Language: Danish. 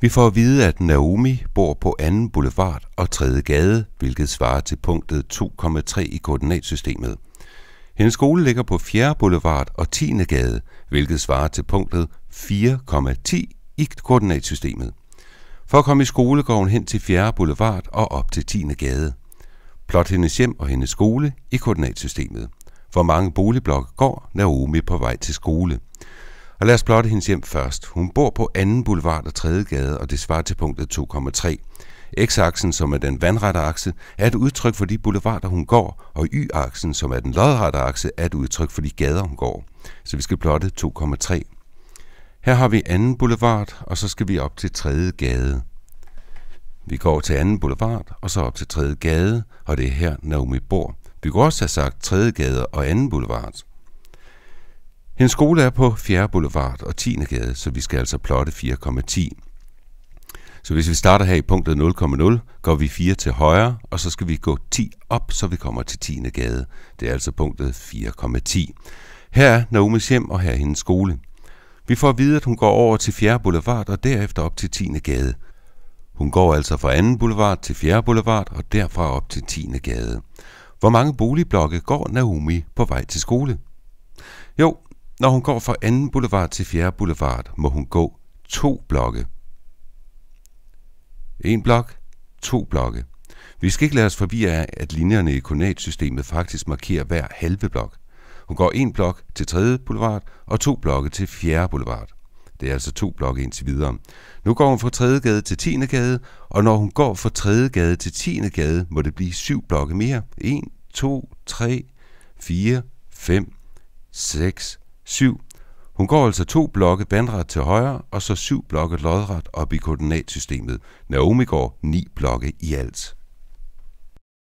Vi får at vide, at Naomi bor på 2. Boulevard og 3. Gade, hvilket svarer til punktet 2,3 i koordinatsystemet. Hendes skole ligger på 4. Boulevard og 10. Gade, hvilket svarer til punktet 4,10 i koordinatsystemet. For at komme i skole går hun hen til 4. Boulevard og op til 10. Gade. Plot hendes hjem og hendes skole i koordinatsystemet. Hvor mange boligblokke går Naomi på vej til skole? Og lad os plotte hendes hjem først. Hun bor på 2. Boulevard og 3. gade, og det svarer til punktet 2,3. X-aksen, som er den vandrette akse, er et udtryk for de boulevarder, hun går, og Y-aksen, som er den lodrette akse, er et udtryk for de gader, hun går. Så vi skal plotte 2,3. Her har vi 2. boulevard, og så skal vi op til 3. gade. Vi går til 2. boulevard, og så op til 3. gade, og det er her, Naomi bor. Vi kunne også have sagt 3. gade og 2. boulevard. Hendes skole er på 4. Boulevard og 10. gade, så vi skal altså plotte 4,10. Så hvis vi starter her i punktet 0,0, går vi 4 til højre, og så skal vi gå 10 op, så vi kommer til 10. gade. Det er altså punktet 4,10. Her er Naomis hjem, og her er hendes skole. Vi får at vide, at hun går over til 4. Boulevard og derefter op til 10. gade. Hun går altså fra 2. Boulevard til 4. Boulevard og derfra op til 10. gade. Hvor mange boligblokke går Naomi på vej til skole? Jo, når hun går fra 2. boulevard til 4. boulevard, må hun gå to blokke. En blok, to blokke. Vi skal ikke lade os forvirre af, at linjerne i koordinatsystemet faktisk markerer hver halve blok. Hun går en blok til 3. boulevard og to blokke til 4. boulevard. Det er altså to blokke indtil videre. Nu går hun fra 3. gade til 10. gade, og når hun går fra 3. gade til 10. gade, må det blive syv blokke mere. 1, 2, 3, 4, 5, 6, 7. Hun går altså to blokke vandret til højre, og så syv blokke lodret op i koordinatsystemet. Naomi går ni blokke i alt.